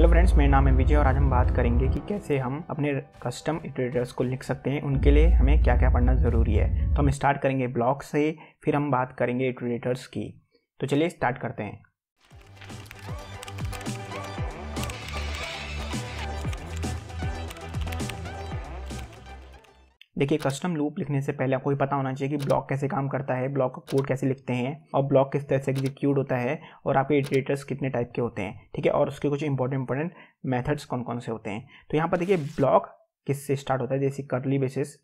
hello friends मेरा नाम है विजय और आज हम बात करेंगे कि कैसे हम अपने कस्टम इटरेटर्स को लिख सकते हैं उनके लिए हमें क्या क्या पढ़ना ज़रूरी है तो हम स्टार्ट करेंगे ब्लॉग से फिर हम बात करेंगे इटरेटर्स की तो चलिए स्टार्ट करते हैं देखिए कस्टम लूप लिखने से पहले आपको पता होना चाहिए कि ब्लॉक कैसे काम करता है ब्लॉक का कोड कैसे लिखते हैं और ब्लॉक किस तरह से एग्जीक्यूट होता है और आपके इटरेटर्स कितने टाइप के होते हैं ठीक है और उसके कुछ इंपॉर्टेंट इंपॉर्टेंट मैथड्स कौन कौन से होते हैं तो यहाँ पर देखिए ब्लॉक से स्टार्ट होता है जैसे करली बेसिस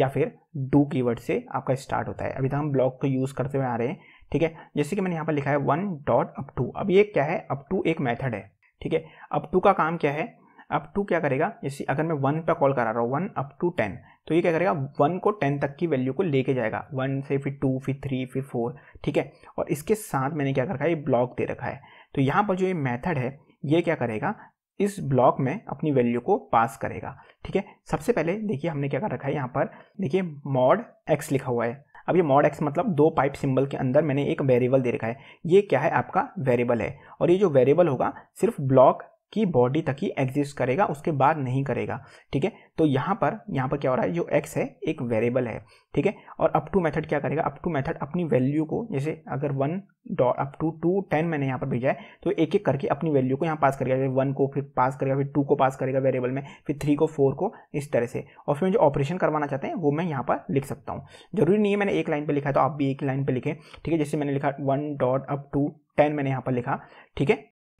या फिर डू कीवर्ड से आपका स्टार्ट होता है अभी तो हम ब्लॉक को यूज़ करते हुए आ रहे हैं ठीक है जैसे कि मैंने यहाँ पर लिखा है वन डॉट अप टू अब ये क्या है अप टू एक मैथड है ठीक है अप टू का काम क्या है अप टू क्या करेगा जैसे अगर मैं वन पर कॉल करा रहा हूँ वन अप टू टेन तो ये क्या करेगा वन को टेन तक की वैल्यू को लेके जाएगा वन से फिर टू फिर थ्री फिर फोर ठीक है और इसके साथ मैंने क्या रखा है ये ब्लॉक दे रखा है तो यहाँ पर जो ये मैथड है ये क्या करेगा इस ब्लॉक में अपनी वैल्यू को पास करेगा ठीक है सबसे पहले देखिए हमने क्या कर रखा है यहाँ पर देखिए मॉड एक्स लिखा हुआ है अब ये मॉड एक्स मतलब दो पाइप सिंबल के अंदर मैंने एक वेरिएबल दे रखा है ये क्या है आपका वेरिएबल है और ये जो वेरिएबल होगा सिर्फ ब्लॉक की बॉडी तक ही एग्जिस्ट करेगा उसके बाद नहीं करेगा ठीक है तो यहाँ पर यहाँ पर क्या हो रहा है जो एक्स है एक वेरिएबल है ठीक है और अप टू मेथड क्या करेगा अप टू मेथड अपनी वैल्यू को जैसे अगर one dot up to to ten मैंने यहाँ पर भेजा है तो एक एक करके अपनी वैल्यू को यहाँ पास करेगा जैसे वन को फिर पास करेगा फिर टू को पास करेगा वेरिएबल में फिर थ्री को फोर को इस तरह से और फिर जो ऑपरेशन करवाना चाहते हैं वो मैं यहाँ पर लिख सकता हूँ जरूरी नहीं है मैंने एक लाइन पर लिखा है तो आप भी एक लाइन पर लिखें ठीक है जैसे मैंने लिखा one dot up to ten मैंने यहाँ पर लिखा ठीक है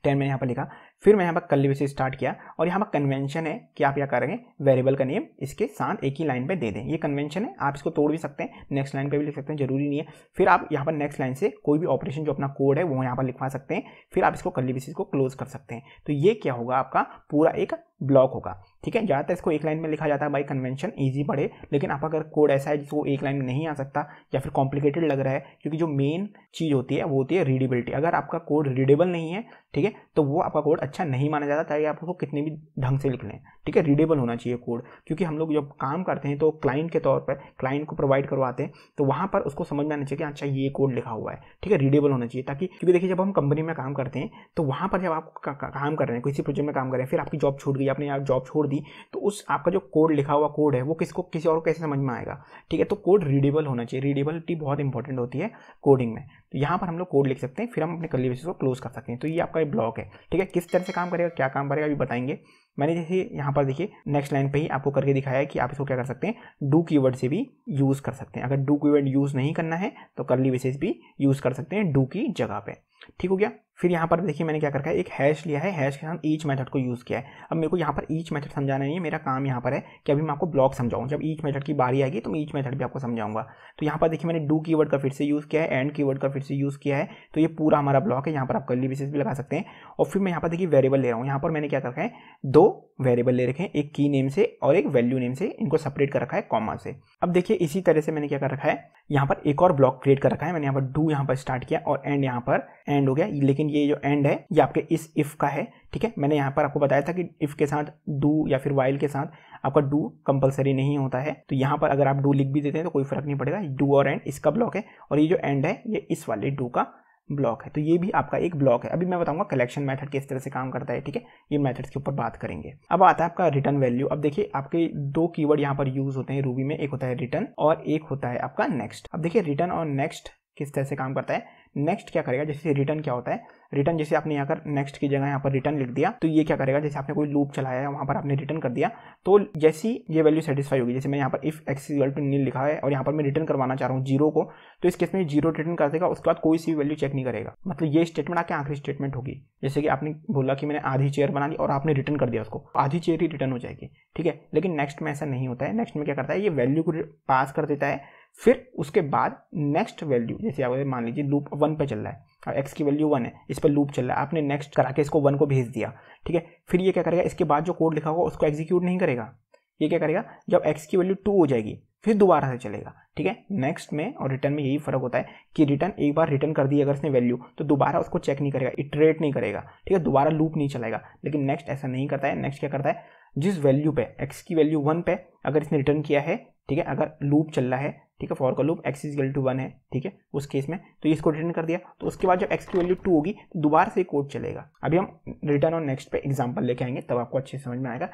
टेन मैंने यहाँ पर लिखा फिर मैं यहाँ पर कल्ली से स्टार्ट किया और यहाँ पर कन्वेंशन है कि आप क्या करेंगे वेरिएबल का नेम इसके साथ एक ही लाइन पे दे दें ये कन्वेंशन है आप इसको तोड़ भी सकते हैं नेक्स्ट लाइन पे भी लिख सकते हैं जरूरी नहीं है फिर आप यहाँ पर नेक्स्ट लाइन से कोई भी ऑपरेशन जो अपना कोड है वो यहाँ पर लिखवा सकते हैं फिर आप इसको कल्ली बेसिस को क्लोज कर सकते हैं तो ये क्या होगा आपका पूरा एक ब्लॉक होगा ठीक है ज़्यादातर इसको एक लाइन में लिखा जाता है बाई कन्वेंशन ईजी पढ़े लेकिन आप अगर कोड ऐसा है जिसको एक लाइन में नहीं आ सकता या फिर कॉम्प्लिकेटेड लग रहा है क्योंकि जो मेन चीज़ होती है वो होती है रीडेबिलिटी अगर आपका कोड रीडेबल नहीं है ठीक है तो वो आपका कोड अच्छा नहीं माना जाता चाहे आप उसको कितने भी ढंग से लिख लें ठीक है रीडेबल होना चाहिए कोड क्योंकि हम लोग जब काम करते हैं तो क्लाइंट के तौर पर क्लाइंट को प्रोवाइड करवाते हैं तो वहाँ पर उसको समझ में आना चाहिए कि अच्छा ये कोड लिखा हुआ है ठीक है रीडेबल होना चाहिए ताकि क्योंकि देखिए जब हम कंपनी में काम करते हैं तो वहाँ पर जब आप काम कर रहे हैं किसी प्रोजेक्ट में काम कर रहे हैं फिर आपकी जॉब छूट गई आपने आप जॉब छोड़ दी तो उस आपका जो कोड लिखा हुआ कोड है वो किसको किसी और को कैसे समझ में आएगा ठीक है तो कोड रीडेबल होना चाहिए रीडेबिलिटी बहुत इंपॉर्टेंट होती है कोडिंग में तो यहाँ पर हम लोग कोड लिख सकते हैं फिर हम अपने कल्ली बेसिस को क्लोज कर सकते हैं तो ये आपका एक ब्लॉक है ठीक है किस तरह से काम करेगा क्या काम करेगा अभी बताएंगे मैंने जैसे यहाँ पर देखिए नेक्स्ट लाइन पे ही आपको करके दिखाया है कि आप इसको क्या कर सकते हैं डू कीवर्ड से भी यूज़ कर सकते हैं अगर डू कीवर्ड यूज़ नहीं करना है तो कर्ली विशेष भी यूज़ कर सकते हैं डू की जगह पर ठीक हो गया फिर यहाँ पर देखिए मैंने क्या करा है एक हैश लिया है हैश के साथ ईच मेथड को यूज़ किया है अब मेरे को यहाँ पर ईच मेथड समझाना नहीं है मेरा काम यहाँ पर है कि अभी मैं आपको ब्लॉक समझाऊँ जब ईच मेथड की बारी आएगी तो मैं ईच मेथड भी आपको समझाऊंगा तो यहाँ पर देखिए मैंने डू कीवर्ड का फिर से यूज़ किया है एंड कीवर्ड का फिर से यूज़ किया है तो ये पूरा हमारा ब्लॉक है यहाँ पर आप कल बेसिस भी लगा सकते हैं और फिर मैं यहाँ पर देखिए वेरेबल ले रहा हूँ यहाँ पर मैंने क्या कर रखा है दो वेरेबल ले रखे हैं एक की नेम से और एक वैल्यू नेम से इनको सेपरेट कर रखा है कॉमा से अब देखिए इसी तरह से मैंने क्या कर रखा है यहाँ पर एक और ब्लॉक क्रिएट कर रखा है मैंने यहाँ पर डू यहाँ पर स्टार्ट किया और एंड यहाँ पर एंड हो गया लेकिन लेकिन ये जो एंड है ये आपके इस इफ़ का है ठीक है मैंने यहाँ पर आपको बताया था कि इफ़ के साथ डू या फिर वाइल के साथ आपका डू कंपलसरी नहीं होता है तो यहाँ पर अगर आप डू लिख भी देते हैं तो कोई फर्क नहीं पड़ेगा डू और एंड इसका ब्लॉक है और ये जो एंड है ये इस वाले डू का ब्लॉक है तो ये भी आपका एक ब्लॉक है अभी मैं बताऊंगा कलेक्शन मेथड किस तरह से काम करता है ठीक है ये मेथड्स के ऊपर बात करेंगे अब आता है आपका रिटर्न वैल्यू अब देखिए आपके दो कीवर्ड यहाँ पर यूज होते हैं रूबी में एक होता है रिटर्न और एक होता है आपका नेक्स्ट अब देखिए रिटर्न और नेक्स्ट किस तरह से काम करता है नेक्स्ट क्या करेगा जैसे रिटर्न क्या होता है रिटर्न जैसे आपने यहाँ पर नेक्स्ट की जगह यहाँ पर रिटर्न लिख दिया तो ये क्या करेगा जैसे आपने कोई लूप चलाया है वहाँ पर आपने रिटर्न कर दिया तो जैसी ये वैल्यू सेटिस्फाई होगी जैसे मैं यहाँ पर if X is to nil लिखा है और यहाँ पर मैं रिटर्न करवाना चाह रहा हूँ जीरो को तो इस केस में जीरो रिटर्न कर देगा उसके बाद कोई सी वैल्यू चेक नहीं करेगा मतलब ये स्टेटमेंट आके आखिरी स्टेटमेंट होगी जैसे कि आपने बोला कि मैंने आधी चेयर बना ली और आपने रिटर्न कर दिया उसको आधी चेयर ही रिटर्न हो जाएगी ठीक है लेकिन नेक्स्ट में ऐसा नहीं होता है नेक्स्ट में क्या करता है ये वैल्यू को पास कर देता है फिर उसके बाद नेक्स्ट वैल्यू जैसे आप मान लीजिए लूप वन पे चल रहा है अब एक्स की वैल्यू वन है इस पर लूप चल रहा है आपने नेक्स्ट करा के इसको वन को भेज दिया ठीक है फिर ये क्या करेगा इसके बाद जो कोड लिखा होगा उसको एग्जीक्यूट नहीं करेगा ये क्या करेगा जब एक्स की वैल्यू टू हो जाएगी फिर दोबारा से चलेगा ठीक है नेक्स्ट में और रिटर्न में यही फर्क होता है कि रिटर्न एक बार रिटर्न कर दी अगर इसने वैल्यू तो दोबारा उसको चेक नहीं करेगा इटरेट नहीं करेगा ठीक है दोबारा लूप नहीं चलाएगा लेकिन नेक्स्ट ऐसा नहीं करता है नेक्स्ट क्या करता है जिस वैल्यू पे एक्स की वैल्यू वन पे अगर इसने रिटर्न किया है ठीक है अगर लूप चल रहा है ठीक है फॉर का loop X equal to one है ठीक है उस केस में तो इसको रिटर्न कर दिया तो उसके बाद जब एक्स की वैल्यू टू होगी तो दोबारा से कोड चलेगा अभी हम रिटर्न और नेक्स्ट पे एग्जाम्पल लेके आएंगे तब आपको अच्छे समझ में आएगा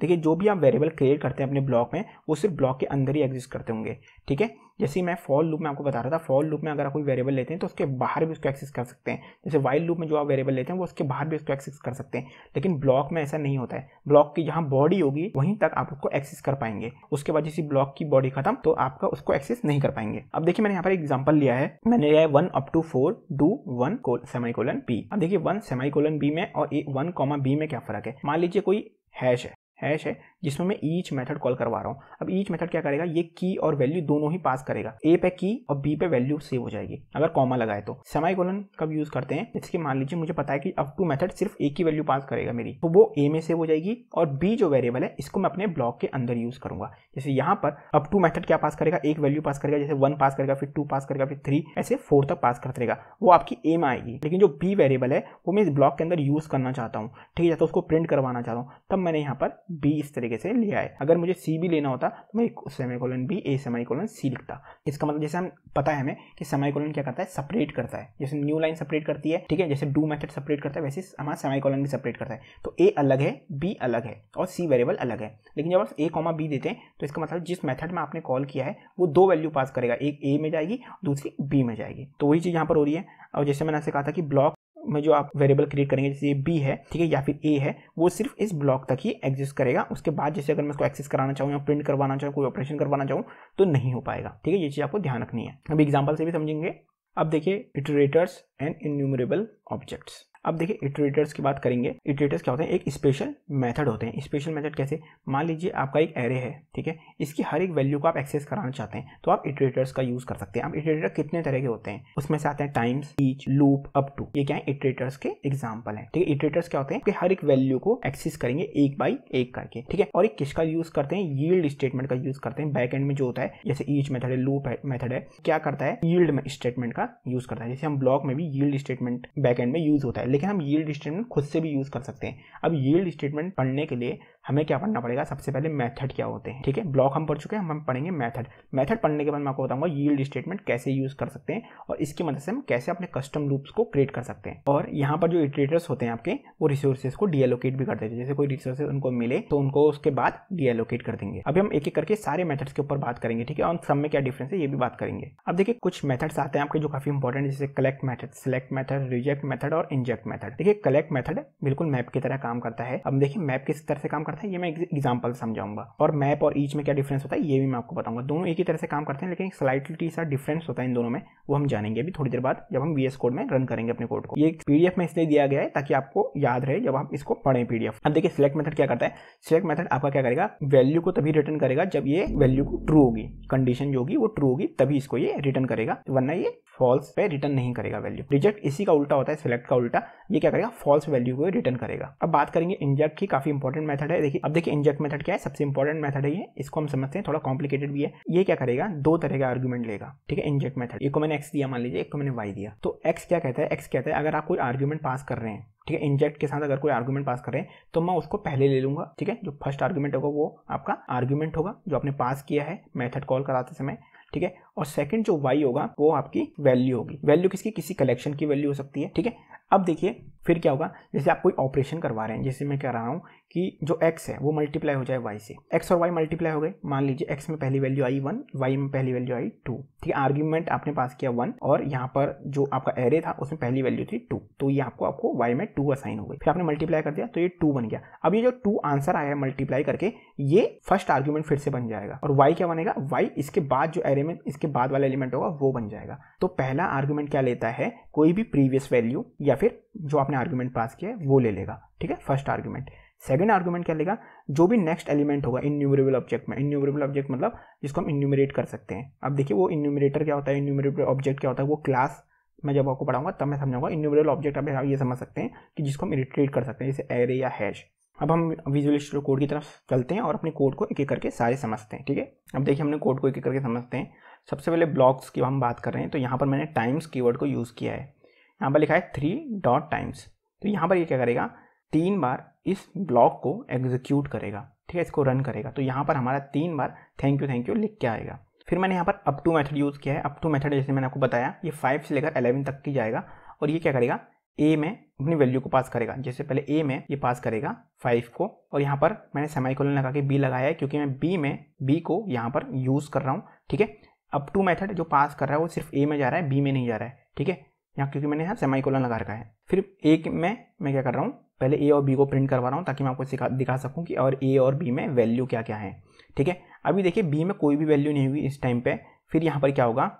देखिए जो भी आप वेरिएबल क्रिएट करते हैं अपने ब्लॉक में वो सिर्फ ब्लॉक के अंदर ही एग्जिस्ट करते होंगे ठीक है जैसे मैं फॉल लूप में आपको बता रहा था फॉल लूप में अगर आप कोई वेरिएबल लेते हैं तो उसके बाहर भी उसको एक्सेस कर सकते हैं जैसे वाइल लूप में जो आप वेरिएबल लेते हैं वो उसके बाहर भी उसको एक्सेस कर सकते हैं लेकिन ब्लॉक में ऐसा नहीं होता है ब्लॉक की जहाँ बॉडी होगी वहीं तक आप उसको एक्सेस कर पाएंगे उसके बाद जैसे ब्लॉक की बॉडी खत्म तो आपका उसको एक्सेस नहीं कर पाएंगे अब देखिए मैंने यहाँ पर एग्जाम्पल लिया है मैंने लिया है one up to four do one semicolon B अब देखिए वन सेमाइकोलन बी में और वन कॉमा बी में क्या फर्क है मान लीजिए कोई हैश है 还是。जिसमें मैं ईच मेथड कॉल करवा रहा हूँ अब ईच मेथड क्या करेगा ये की और वैल्यू दोनों ही पास करेगा ए पे की और बी पे वैल्यू सेव हो जाएगी अगर कॉमा लगाए तो सेमाई कॉलन कब यूज करते हैं इसके मान लीजिए मुझे पता है कि अप टू मेथड सिर्फ ए की वैल्यू पास करेगा मेरी तो वो ए में सेव हो जाएगी और बी जो वेरिएबल है इसको मैं अपने ब्लॉक के अंदर यूज करूंगा जैसे यहाँ पर अप टू मैथड क्या पास करेगा एक वैल्यू पास करेगा जैसे वन पास करेगा फिर टू पास करेगा फिर थ्री ऐसे फोर तक पास करते रहेगा वो आपकी ए में आएगी लेकिन जो बी वेरिएबल है वो मैं इस ब्लॉक के अंदर यूज करना चाहता हूँ ठीक है तो उसको प्रिंट करवाना चाहता हूँ तब मैंने यहाँ पर बी इस तरह तरीके से लिया है अगर मुझे सी भी लेना होता तो मैं semicolon B A semicolon C लिखता इसका मतलब जैसे हम पता है हमें कि सेमी कोलन क्या करता है सेपरेट करता है जैसे न्यू लाइन सेपरेट करती है ठीक है जैसे डू मेथड सेपरेट करता है वैसे हमारा सेमी कोलन भी सेपरेट करता है तो ए अलग है बी अलग है और सी वेरिएबल अलग है लेकिन जब आप ए कॉमा बी देते हैं तो इसका मतलब जिस मेथड में आपने कॉल किया है वो दो वैल्यू पास करेगा एक ए में जाएगी दूसरी बी में जाएगी तो वही चीज़ यहाँ पर हो रही है और जैसे मैंने आपसे कहा था कि ब्लॉक में जो आप वेरिएबल क्रिएट करेंगे जैसे ये बी है ठीक है या फिर ए है वो सिर्फ इस ब्लॉक तक ही एग्जिस्ट करेगा उसके बाद जैसे अगर मैं इसको एक्सेस कराना चाहूँ या प्रिंट करवाना चाहूँ कोई ऑपरेशन करवाना चाहूँ तो नहीं हो पाएगा ठीक है ये चीज़ आपको ध्यान रखनी है अभी एग्जाम्पल से भी समझेंगे अब देखिए इटरेटर्स एंड इन्यूमरेबल ऑब्जेक्ट्स अब देखिए इटरेटर्स की बात करेंगे इटरेटर्स क्या होते हैं एक स्पेशल मेथड होते हैं स्पेशल मेथड कैसे मान लीजिए आपका एक एरे है ठीक है इसकी हर एक वैल्यू को आप एक्सेस कराना चाहते हैं तो आप इटरेटर्स का यूज कर सकते हैं अब इटरेटर कितने तरह के होते हैं उसमें से आते हैं times each loop up to ये क्या है इटरेटर्स के एग्जाम्पल है ठीक है इटरेटर्स क्या होते हैं कि हर एक वैल्यू को एक्सेस करेंगे एक बाई एक करके ठीक है और एक किसका यूज करते हैं यील्ड स्टेटमेंट का यूज करते हैं बैक एंड में जो होता है जैसे ईच मेथड है लूप मेथड है क्या करता है यील्ड स्टेटमेंट का यूज करता है जैसे हम ब्लॉक में भी यील्ड स्टेटमेंट बैक एंड में यूज होता है लेकिन हम येल्ड स्टेटमेंट खुद से भी यूज कर सकते हैं अब यील्ड स्टेटमेंट पढ़ने के लिए हमें क्या पढ़ना पड़ेगा सबसे पहले मेथड क्या होते हैं ठीक है ब्लॉक हम पढ़ चुके हैं हम पढ़ेंगे मेथड मेथड पढ़ने के बाद मैं आपको बताऊंगा यील्ड स्टेटमेंट कैसे यूज कर सकते हैं और इसकी मदद से हम कैसे अपने कस्टम लूप्स को क्रिएट कर सकते हैं और यहाँ पर जो इटरेटर्स होते हैं आपके वो रिसोर्सेज को डीएलोकेट भी कर देते हैं जैसे कोई रिसोर्सेज उनको मिले तो उनको उसके बाद डीएलोकेट कर देंगे अभी हम एक एक करके सारे मेथड्स के ऊपर बात करेंगे ठीक है और सब में क्या डिफरेंस है ये भी बात करेंगे अब देखिए कुछ मेथड्स आते हैं आपके जो काफी इंपॉर्टेंट जैसे collect method select method reject method और इंजेक्ट मेथड देखिए कलेक्ट मैथड बिल्कुल मैप की तरह काम करता है अब देखिए मैप किस तरह से काम डिफरेंट है ये मैं एग्जाम्पल समझाऊंगा और मैप और ईच में क्या डिफरेंस होता है ये भी मैं आपको बताऊंगा दोनों एक ही तरह से काम करते हैं लेकिन स्लाइटली सा डिफरेंस होता है इन दोनों में वो हम जानेंगे अभी थोड़ी देर बाद जब हम वी कोड में रन करेंगे अपने कोड को ये पीडीएफ में इसलिए दिया गया है ताकि आपको याद रहे जब आप इसको पढ़ें पीडीएफ अब देखिए सिलेक्ट मेथड क्या करता है सिलेक्ट मेथड आपका क्या करेगा वैल्यू को तभी रिटर्न करेगा जब ये वैल्यू को ट्रू होगी कंडीशन जो होगी वो ट्रू होगी तभी इसको ये रिटर्न करेगा वरना ये फॉल्स पे रिटर्न नहीं करेगा वैल्यू रिजेक्ट इसी का उल्टा होता है सिलेक्ट का उल्टा ये क्या करेगा फॉल्स वैल्यू को रिटर्न करेगा अब बात करेंगे इंजेक्ट की काफी इंपॉर्टेंट मेथड है देखिए अब देखिए इंजेक्ट मेथड क्या है सबसे इंपॉर्टेंट मेथड है ये इसको हम समझते हैं थोड़ा कॉम्प्लिकेटेड भी है ये क्या करेगा दो तरह का आर्ग्यूमेंट लेगा ठीक है इंजेक्ट मेथड एक को मैंने एक्स दिया मान लीजिए एक को मैंने वाई दिया तो एक्स क्या कहता है एक्स कहता है अगर आप कोई आर्ग्यूमेंट पास कर रहे हैं ठीक है इंजेक्ट के साथ अगर कोई आर्ग्यूमेंट पास करें तो मैं उसको पहले ले लूंगा ठीक है जो फर्स्ट आर्ग्यूमेंट होगा वो आपका आर्ग्यूमेंट होगा जो आपने पास किया है मेथड कॉल कराते समय ठीक है और सेकंड जो वाई होगा वो आपकी वैल्यू होगी वैल्यू किसकी किसी कलेक्शन की वैल्यू हो सकती है ठीक है अब देखिए फिर क्या होगा जैसे आप कोई ऑपरेशन करवा रहे हैं जैसे मैं कह रहा हूँ कि जो एक्स है वो मल्टीप्लाई हो जाए वाई से एक्स और वाई मल्टीप्लाई हो गए मान लीजिए x में पहली वैल्यू आई वन y में पहली वैल्यू आई टू ठीक है आर्ग्यूमेंट आपने पास किया वन और यहाँ पर जो आपका एरे था उसमें पहली वैल्यू थी टू तो ये आपको आपको y में टू असाइन हो गई फिर आपने मल्टीप्लाई कर दिया तो ये टू बन गया अब ये जो टू आंसर आया है मल्टीप्लाई करके ये फर्स्ट आर्ग्यूमेंट फिर से बन जाएगा और वाई क्या बनेगा वाई इसके बाद जो एरे में इसके बाद वाला एलिमेंट होगा वो बन जाएगा तो पहला आर्ग्यूमेंट क्या लेता है कोई भी प्रीवियस वैल्यू या फिर जो आपने आर्ग्यूमेंट पास किया है वो ले लेगा ठीक है फर्स्ट आर्ग्यूमेंट सेकंड आर्गूमेंट क्या लेगा जो भी नेक्स्ट एलिमेंट होगा इन्यूमरेबल ऑब्जेक्ट में इन्यूमरेबल ऑब्जेक्ट मतलब जिसको हम इन्यूमरेट कर सकते हैं अब देखिए वो इन्यूमरेटर क्या होता है इन्यूमरेबल ऑब्जेक्ट क्या होता है वो क्लास मैं जब आपको पढ़ाऊंगा तब मैं समझाऊंगा इन्यूमरेबल ऑब्जेक्ट अब ये समझ सकते हैं कि जिसको हम इरिटेट कर सकते हैं जैसे एरे या हैश अब हम विजुअल कोड की तरफ चलते हैं और अपने कोड को एक एक करके सारे समझते हैं ठीक है अब देखिए हमने कोड को एक एक करके समझते हैं सबसे पहले ब्लॉक्स की हम बात कर रहे हैं तो यहाँ पर मैंने टाइम्स कीवर्ड को यूज़ किया है यहाँ पर लिखा है थ्री डॉट टाइम्स तो यहाँ पर ये क्या करेगा तीन बार इस ब्लॉक को एग्जीक्यूट करेगा ठीक है इसको रन करेगा तो यहाँ पर हमारा तीन बार थैंक यू थैंक यू लिख के आएगा फिर मैंने यहाँ पर अप टू मेथड यूज़ किया है अप टू मेथड जैसे मैंने आपको बताया ये फाइव से लेकर अलेवन तक की जाएगा और ये क्या करेगा ए में अपनी वैल्यू को पास करेगा जैसे पहले ए में ये पास करेगा फाइव को और यहाँ पर मैंने सेमाइकोलन लगा के बी लगाया है क्योंकि मैं बी में बी को यहाँ पर यूज़ कर रहा हूँ ठीक है अप टू मेथड जो पास कर रहा है वो सिर्फ ए में जा रहा है बी में नहीं जा रहा है ठीक है यहाँ क्योंकि मैंने यहाँ सेमाइकोलन लगा रखा है फिर ए में मैं क्या कर रहा हूँ पहले ए और बी को प्रिंट करवा रहा हूँ ताकि मैं आपको सिखा दिखा सकूँ कि और ए और बी में वैल्यू क्या क्या है ठीक है अभी देखिए बी में कोई भी वैल्यू नहीं हुई इस टाइम पे फिर यहाँ पर क्या होगा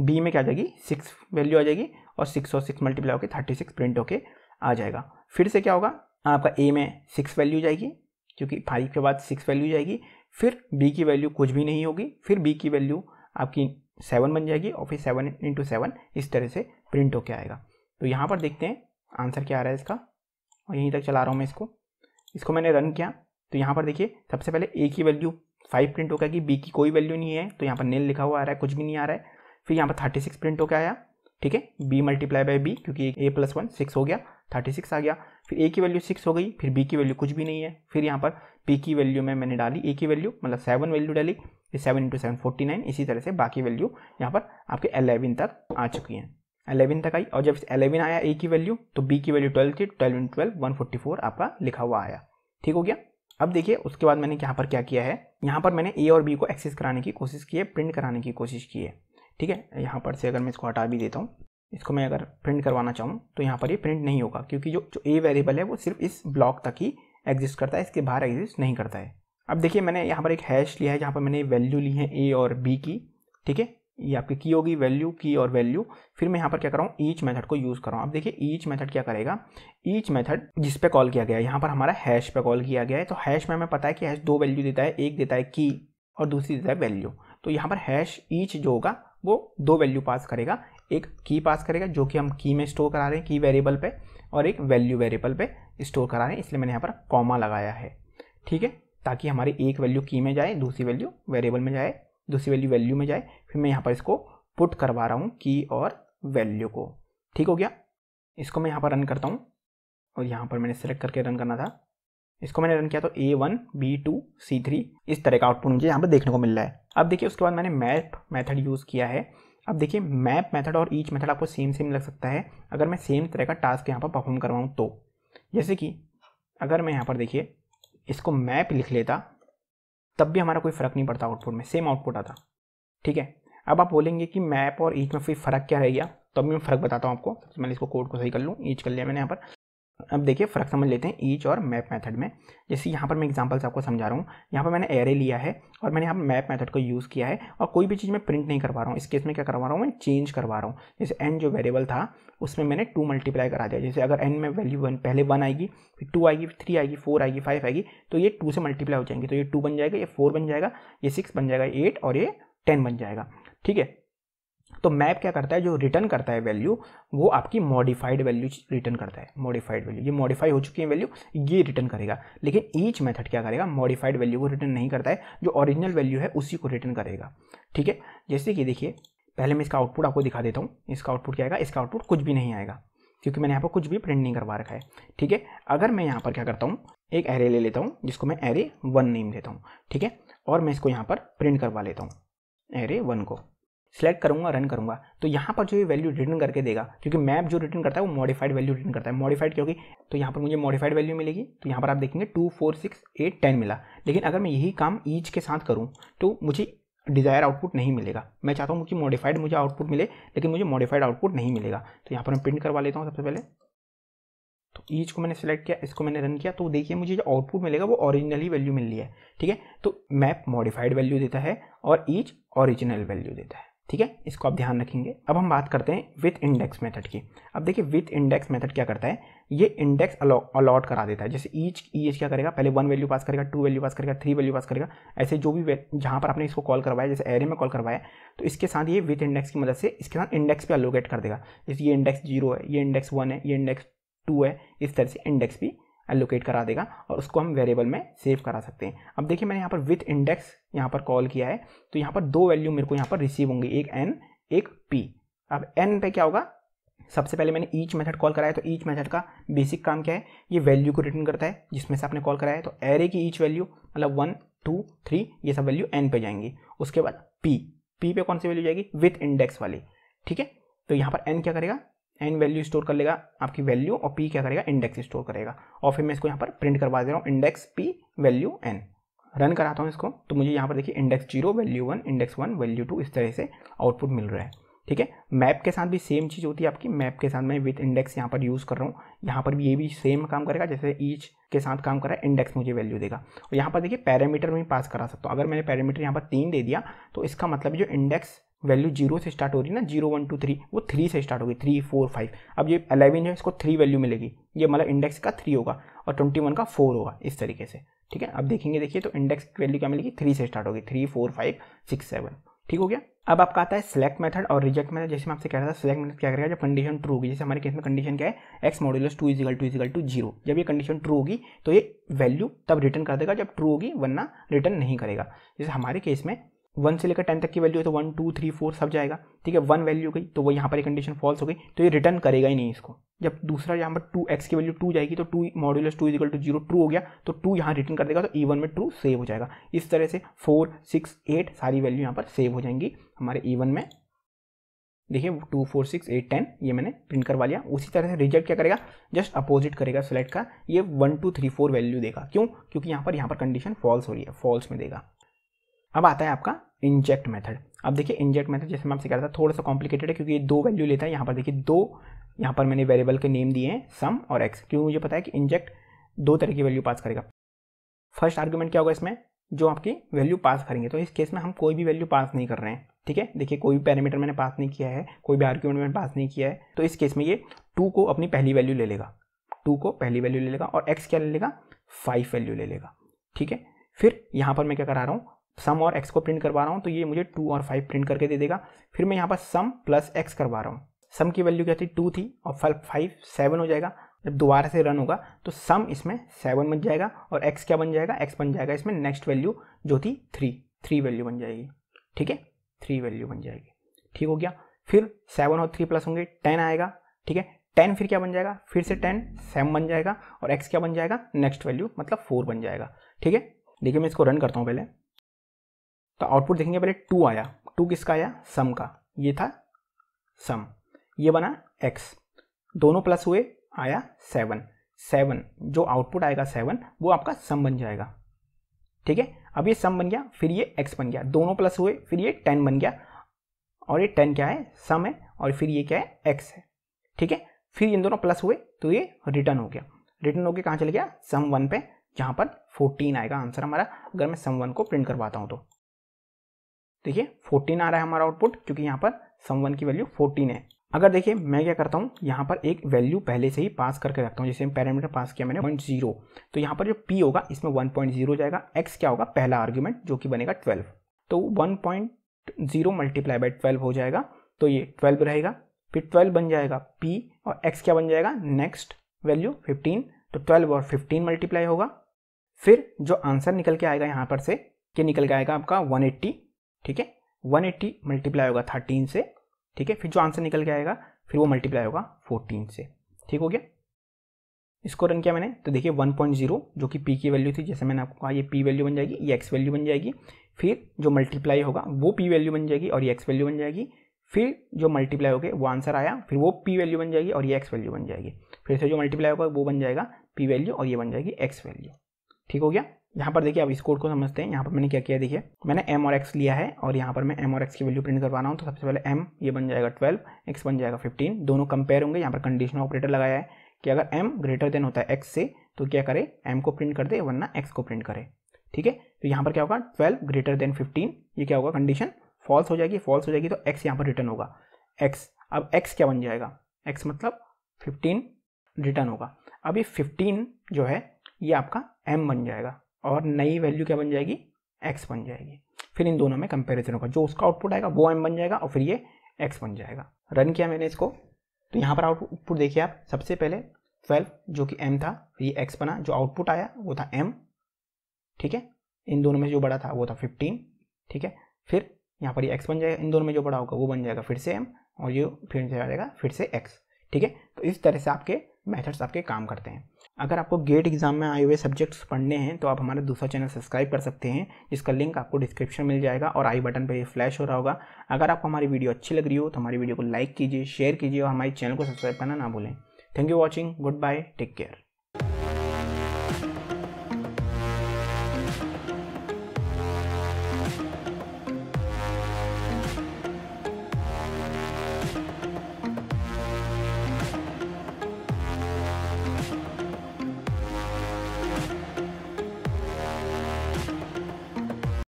बी में क्या आ जाएगी सिक्स वैल्यू आ जाएगी और सिक्स और सिक्स मल्टीप्लाई होकर थर्टी सिक्स प्रिंट होके आ जाएगा फिर से क्या होगा आपका ए में सिक्स वैल्यू जाएगी क्योंकि फाइव के बाद सिक्स वैल्यू जाएगी फिर बी की वैल्यू कुछ भी नहीं होगी फिर बी की वैल्यू आपकी सेवन बन जाएगी और फिर सेवन इंटू सेवन इस तरह से प्रिंट होके आएगा तो यहाँ पर देखते हैं आंसर क्या आ रहा है इसका और यहीं तक चला रहा हूँ मैं इसको इसको मैंने रन किया तो यहाँ पर देखिए सबसे पहले ए की वैल्यू फाइव प्रिंट हो कि बी की कोई वैल्यू नहीं है तो यहाँ पर नेल लिखा हुआ आ रहा है कुछ भी नहीं आ रहा है फिर यहाँ पर थर्टी सिक्स प्रिंट होकर आया ठीक है बी मल्टीप्लाई बाई बी क्योंकि ए प्लस वन सिक्स हो गया थर्टी सिक्स आ गया फिर ए की वैल्यू सिक्स हो गई फिर बी की वैल्यू कुछ भी नहीं है फिर यहाँ पर बी की वैल्यू में मैंने डाली ए की वैल्यू मतलब सेवन वैल्यू डाली फिर seven into seven forty nine इसी तरह से बाकी वैल्यू यहाँ पर आपके अलेवन तक आ चुकी हैं एलेवन तक आई और जब एलेवन आया ए की वैल्यू तो बी की वैल्यू ट्वेल्व थी twelve in twelve one forty four आपका लिखा हुआ आया ठीक हो गया अब देखिए उसके बाद मैंने यहाँ पर क्या किया है यहाँ पर मैंने ए और बी को एक्सेस कराने की कोशिश की है प्रिंट कराने की कोशिश की है ठीक है यहाँ पर से अगर मैं इसको हटा भी देता हूँ इसको मैं अगर प्रिंट करवाना चाहूँ तो यहाँ पर ये प्रिंट नहीं होगा क्योंकि जो जो ए वेरिएबल है वो सिर्फ इस ब्लॉक तक ही एग्जिस्ट करता है इसके बाहर एग्जिस्ट नहीं करता है अब देखिए मैंने यहाँ पर एक हैश लिया है जहाँ पर मैंने वैल्यू ली है ए और बी की ठीक है ये आपकी की होगी वैल्यू की और वैल्यू फिर मैं यहाँ पर क्या कर रहा हूँ ईच मेथड को यूज़ कर रहा हूँ आप देखिए ईच मेथड क्या करेगा ईच मेथड जिस पे कॉल किया गया है यहाँ पर हमारा हैश पे कॉल किया गया है तो हैश में हमें पता है कि हैश दो वैल्यू देता है एक देता है की और दूसरी देता है वैल्यू तो यहाँ पर हैश ईच जो होगा वो दो वैल्यू पास करेगा एक की पास करेगा जो कि हम की में स्टोर करा रहे हैं की वेरिएबल पर और एक वैल्यू वेरिएबल पर स्टोर करा रहे हैं इसलिए मैंने यहाँ पर कॉमा लगाया है ठीक है ताकि हमारी एक वैल्यू की में जाए दूसरी वैल्यू वेरिएबल में जाए दूसरी वैल्यू वैल्यू में जाए फिर मैं यहाँ पर इसको पुट करवा रहा हूँ की और वैल्यू को ठीक हो गया इसको मैं यहाँ पर रन करता हूँ और यहाँ पर मैंने सेलेक्ट करके रन करना था इसको मैंने रन किया तो A one B two C three इस तरह का आउटपुट मुझे यहाँ पर देखने को मिल रहा है अब देखिए उसके बाद मैंने मैप मेथड यूज़ किया है अब देखिए मैप मेथड और ईच मेथड आपको सेम सेम लग सकता है अगर मैं सेम तरह का टास्क यहाँ पर परफॉर्म करवाऊँ तो जैसे कि अगर मैं यहाँ पर देखिए इसको मैप लिख लेता तब भी हमारा कोई फ़र्क नहीं पड़ता आउटपुट में सेम आउटपुट आता ठीक है अब आप बोलेंगे कि मैप और ईच में फिर फ़र्क क्या रह गया तो अभी मैं फ़र्क बताता हूँ आपको सबसे तो पहले इसको कोड को सही कर लूँ ईच कर लिया मैंने यहाँ पर अब देखिए फ़र्क समझ लेते हैं ईच और मैप मेथड में जैसे यहाँ पर मैं एग्जांपल्स आपको समझा रहा हूँ यहाँ पर मैंने एरे लिया है और मैंने यहाँ पर मैप मेथड को यूज़ किया है और कोई भी चीज़ मैं प्रिंट नहीं करवा रहा हूँ इस केस में क्या करवा रहा हूँ मैं चेंज करवा रहा हूँ जैसे एन जो वेरिएबल था उसमें मैंने टू मल्टीप्लाई करा दिया जैसे अगर एन में वैल्यू वन पहले वन आएगी फिर टू आएगी फिर थ्री आएगी फोर आएगी फाइव आएगी तो ये टू से मल्टीप्लाई हो जाएंगे तो ये टू बन जाएगा ये फोर बन जाएगा ये सिक्स बन जाएगा एट और ये टेन बन जाएगा ठीक है तो मैप क्या करता है जो रिटर्न करता है वैल्यू वो आपकी मॉडिफाइड वैल्यू रिटर्न करता है मॉडिफाइड वैल्यू ये मॉडिफाई हो चुकी है वैल्यू ये रिटर्न करेगा लेकिन ईच मेथड क्या करेगा मॉडिफाइड वैल्यू को रिटर्न नहीं करता है जो ओरिजिनल वैल्यू है उसी को रिटर्न करेगा ठीक है जैसे कि देखिए पहले मैं इसका आउटपुट आपको दिखा देता हूँ इसका आउटपुट क्या आएगा इसका आउटपुट कुछ भी नहीं आएगा क्योंकि मैंने यहाँ पर कुछ भी प्रिंट नहीं करवा रखा है ठीक है अगर मैं यहाँ पर क्या करता हूँ एक एरे ले लेता हूँ जिसको मैं एरे वन नेम देता हूँ ठीक है और मैं इसको यहाँ पर प्रिंट करवा लेता हूँ एरे वन को सेलेक्ट करूंगा रन करूंगा तो यहाँ पर जो ये वैल्यू रिटर्न करके देगा क्योंकि मैप जो रिटर्न करता है वो मॉडिफाइड वैल्यू रिटर्न करता है मॉडिफाइड क्योंकि तो यहाँ पर मुझे मॉडिफाइड वैल्यू मिलेगी तो यहाँ पर आप देखेंगे two four six eight ten मिला लेकिन अगर मैं यही काम ईच के साथ करूँ तो मुझे डिज़ायर आउटपुट नहीं मिलेगा मैं चाहता हूँ कि मॉडिफाइड मुझे आउटपुट मिले लेकिन मुझे मॉडिफाइड आउटपुट नहीं मिलेगा तो यहाँ पर मैं प्रिंट करवा लेता हूँ सबसे पहले तो ईच को मैंने सेलेक्ट किया इसको मैंने रन किया तो देखिए मुझे जो आउटपुट मिलेगा वो ही वैल्यू मिल रही है ठीक है तो मैप मॉडिफाइड वैल्यू देता है और ईच ऑरिजिनल वैल्यू देता है ठीक है इसको आप ध्यान रखेंगे अब हम बात करते हैं विथ इंडेक्स मेथड की अब देखिए विथ इंडेक्स मेथड क्या करता है ये इंडेक्स अलॉट करा देता है जैसे ईच ईच क्या करेगा पहले वन वैल्यू पास करेगा टू वैल्यू पास करेगा थ्री वैल्यू पास करेगा ऐसे जो भी जहाँ पर आपने इसको कॉल करवाया जैसे एरे में कॉल करवाया तो इसके साथ ये विथ इंडेक्स की मदद से इसके साथ इंडेक्स पर अलोकेट कर देगा जैसे ये इंडेक्स जीरो है ये इंडेक्स वन है ये इंडेक्स टू है इस तरह से इंडेक्स भी एलोकेट करा देगा और उसको हम वेरिएबल में सेव करा सकते हैं अब देखिए मैंने यहाँ पर विथ इंडेक्स यहाँ पर कॉल किया है तो यहाँ पर दो वैल्यू मेरे को यहाँ पर रिसीव होंगी एक एन एक पी अब एन पे क्या होगा सबसे पहले मैंने ईच मेथड कॉल कराया तो ईच मेथड का बेसिक काम क्या है ये वैल्यू को रिटर्न करता है जिसमें से आपने कॉल कराया है तो एरे की ईच वैल्यू मतलब वन टू थ्री ये सब वैल्यू एन पे जाएंगी उसके बाद पी पी पे कौन सी वैल्यू जाएगी विथ इंडेक्स वाली ठीक है तो यहाँ पर एन क्या करेगा एंड वैल्यू स्टोर कर लेगा आपकी वैल्यू और पी क्या करेगा इंडेक्स स्टोर करेगा और फिर मैं इसको यहाँ पर प्रिंट करवा दे रहा हूँ index P value and run कराता हूँ इसको तो मुझे यहाँ पर देखिए index zero value one index one value two इस तरह से आउटपुट मिल रहा है ठीक है मैप के साथ भी सेम चीज़ होती है आपकी मैप के साथ मैं विथ इंडेक्स यहाँ पर यूज़ कर रहा हूँ यहाँ पर भी ये भी सेम काम करेगा जैसे ईच के साथ काम कर रहा है इंडेक्स मुझे वैल्यू देगा और यहाँ पर देखिए पैरामीटर में पास करा सकता हूँ अगर मैंने पैरामीटर यहाँ पर तीन दे दिया तो इसका मतलब जो इंडेक्स वैल्यू जीरो से स्टार्ट हो रही है ना जीरो वन टू थ्री वो थ्री से स्टार्ट होगी थ्री फोर फाइव अब ये अलेवन है इसको थ्री वैल्यू मिलेगी ये मतलब इंडेक्स का थ्री होगा और ट्वेंटी वन का फोर होगा इस तरीके से ठीक है अब देखेंगे देखिए तो इंडेक्स की वैल्यू क्या मिलेगी थ्री से स्टार्ट होगी three four five six seven ठीक हो गया अब आपका आता है सिलेक्ट मेथड और रिजेक्ट मेथड जैसे मैं आपसे कह रहा था सिलेक्ट मेथड क्या करेगा जब कंडीशन ट्रू होगी जैसे हमारे केस में कंडीशन क्या है X modulus two is equal to is equal to zero जब ये कंडीशन ट्रू होगी तो ये वैल्यू तब रिटर्न कर देगा जब ट्रू होगी वरना रिटर्न नहीं करेगा जैसे हमारे केस में वन से लेकर टेन तक की वैल्यू है तो वन टू थ्री फोर सब जाएगा ठीक है वन वैल्यू गई तो वो यहाँ पर कंडीशन फॉल्स हो गई तो ये रिटर्न करेगा ही नहीं इसको जब दूसरा यहाँ पर टू एक्स की वैल्यू टू जाएगी तो two modulus two is equal to zero true हो गया तो टू यहाँ रिटर्न कर देगा तो ई में ट्रू सेव हो जाएगा इस तरह से फोर सिक्स एट सारी वैल्यू यहाँ पर सेव हो जाएंगी हमारे ई में देखिए two four six eight ten ये मैंने प्रिंट करवा लिया उसी तरह से रिजल्ट क्या करेगा जस्ट अपोजिट करेगा सेलेक्ट का ये one two three four value देगा क्यों क्योंकि यहाँ पर यहाँ पर कंडीशन फॉल्स हो रही है फॉल्स में देगा अब आता है आपका इंजेक्ट मेथड अब देखिए इंजेक्ट मेथड जैसे मैं आपसे कह रहा था थोड़ा सा कॉम्प्लिकेटेड है क्योंकि ये दो वैल्यू लेता है यहाँ पर देखिए दो यहाँ पर मैंने वेरिएबल के नेम दिए हैं सम और एक्स क्योंकि मुझे पता है कि इंजेक्ट दो तरह की वैल्यू पास करेगा फर्स्ट आर्ग्यूमेंट क्या होगा इसमें जो आपकी वैल्यू पास करेंगे तो इस केस में हम कोई भी वैल्यू पास नहीं कर रहे हैं ठीक है देखिए कोई भी पैरामीटर मैंने पास नहीं किया है कोई भी आर्ग्यूमेंट मैंने पास नहीं किया है तो इस केस में ये टू को अपनी पहली वैल्यू ले लेगा टू को पहली वैल्यू ले लेगा और एक्स क्या ले लेगा फाइव वैल्यू ले लेगा ठीक है फिर यहाँ पर मैं क्या करा रहा हूँ सम और एक्स को प्रिंट करवा रहा हूँ तो ये मुझे टू और फाइव प्रिंट करके दे देगा फिर मैं यहाँ पर सम प्लस एक्स करवा रहा हूँ सम की वैल्यू क्या थी टू थी और फल फाइव सेवन हो जाएगा जब दोबारा से रन होगा तो सम इसमें सेवन बन जाएगा और एक्स क्या बन जाएगा एक्स बन जाएगा इसमें नेक्स्ट वैल्यू जो थी थ्री थ्री वैल्यू बन जाएगी ठीक है थ्री वैल्यू बन जाएगी ठीक हो गया फिर सेवन और थ्री प्लस होंगे टेन आएगा ठीक है टेन फिर क्या बन जाएगा फिर से टेन सेवन बन जाएगा और एक्स क्या बन जाएगा नेक्स्ट वैल्यू मतलब फोर बन जाएगा ठीक है देखिए मैं इसको रन करता हूँ पहले तो आउटपुट देखेंगे पहले टू आया टू किसका आया सम का ये था सम ये बना एक्स दोनों प्लस हुए आया सेवन सेवन जो आउटपुट आएगा सेवन वो आपका सम बन जाएगा ठीक है अब ये सम बन गया फिर ये एक्स बन गया दोनों प्लस हुए फिर ये टेन बन गया और ये टेन क्या है सम है और फिर ये क्या है एक्स है ठीक है फिर इन दोनों प्लस हुए तो ये रिटर्न हो गया रिटर्न होकर कहाँ चले गया सम वन पे जहाँ पर फोर्टीन आएगा आंसर हमारा अगर मैं सम वन को प्रिंट करवाता हूँ तो देखिए 14 आ रहा है हमारा आउटपुट क्योंकि यहाँ पर सम वन की वैल्यू 14 है अगर देखिए मैं क्या करता हूँ यहाँ पर एक वैल्यू पहले से ही पास करके रखता हूँ जैसे पैरामीटर पास किया मैंने पॉइंट जीरो तो यहाँ पर जो पी होगा इसमें वन पॉइंट जीरो जाएगा एक्स क्या होगा पहला आर्ग्यूमेंट जो कि बनेगा ट्वेल्व तो one point zero multiply by twelve हो जाएगा तो ये ट्वेल्व रहेगा फिर ट्वेल्व बन जाएगा पी और एक्स क्या बन जाएगा नेक्स्ट वैल्यू फिफ्टीन तो ट्वेल्व और फिफ्टीन मल्टीप्लाई होगा फिर जो आंसर निकल के आएगा यहाँ पर से कि निकल के आएगा आपका वन एट्टी ठीक है 180 मल्टीप्लाई होगा 13 से ठीक है फिर जो आंसर निकल के आएगा फिर वो मल्टीप्लाई होगा 14 से ठीक हो गया इसको रन किया मैंने तो देखिए 1.0 जो कि पी की वैल्यू थी जैसे मैंने आपको कहा ये पी वैल्यू बन जाएगी ये एक्स वैल्यू बन जाएगी फिर जो मल्टीप्लाई होगा वो पी वैल्यू बन जाएगी और ये एक्स वैल्यू बन जाएगी फिर जो मल्टीप्लाई हो वो आंसर आया फिर वो पी वैल्यू बन जाएगी और ये एक्स वैल्यू बन जाएगी फिर से जो मल्टीप्लाई होगा वो बन जाएगा पी वैल्यू और ये बन जाएगी एक्स वैल्यू ठीक हो गया यहाँ पर देखिए अब इस कोड को समझते हैं यहाँ पर मैंने क्या किया देखिए मैंने एम और एक्स लिया है और यहाँ पर मैं एम और एक्स की वैल्यू प्रिंट करवा रहा हूँ तो सबसे पहले एम ये बन जाएगा ट्वेल्व एक्स बन जाएगा फिफ्टीन दोनों कंपेयर होंगे यहाँ पर कंडीशनल ऑपरेटर लगाया है कि अगर एम ग्रेटर देन होता है एक्स से तो क्या करे एम को प्रिंट कर दे वरना एक्स को प्रिंट करे ठीक है तो यहाँ पर क्या होगा ट्वेल्व ग्रेटर देन फिफ्टीन ये क्या होगा कंडीशन फॉल्स हो जाएगी फॉल्स हो जाएगी तो एक्स यहाँ पर रिटर्न होगा एक्स अब एक्स क्या बन जाएगा एक्स मतलब फिफ्टीन रिटर्न होगा अब ये फिफ्टीन जो है ये आपका एम बन जाएगा और नई वैल्यू क्या बन जाएगी एक्स बन जाएगी फिर इन दोनों में कंपेरिजन होगा जो उसका आउटपुट आएगा वो एम बन जाएगा और फिर ये एक्स बन जाएगा रन किया मैंने इसको तो यहाँ पर आउटपुट देखिए आप सबसे पहले ट्वेल्व जो कि एम था फिर ये एक्स बना जो आउटपुट आया वो था एम ठीक है इन दोनों में जो बड़ा था वो था फिफ्टीन ठीक है फिर यहाँ पर ये एक्स बन जाएगा इन दोनों में जो बड़ा होगा वो बन जाएगा फिर से एम और ये फिर से आ जाएगा फिर से एक्स ठीक है तो इस तरह से आपके मेथड्स आपके काम करते हैं अगर आपको गेट e एग्जाम में आए हुए सब्जेक्ट्स पढ़ने हैं तो आप हमारा दूसरा चैनल सब्सक्राइब कर सकते हैं जिसका लिंक आपको डिस्क्रिप्शन मिल जाएगा और आई बटन पर फ्लैश हो रहा होगा अगर आपको हमारी वीडियो अच्छी लग रही हो तो हमारी वीडियो को लाइक कीजिए शेयर कीजिए और हमारे चैनल को सब्सक्राइब करना ना भूलें thank you watching goodbye take care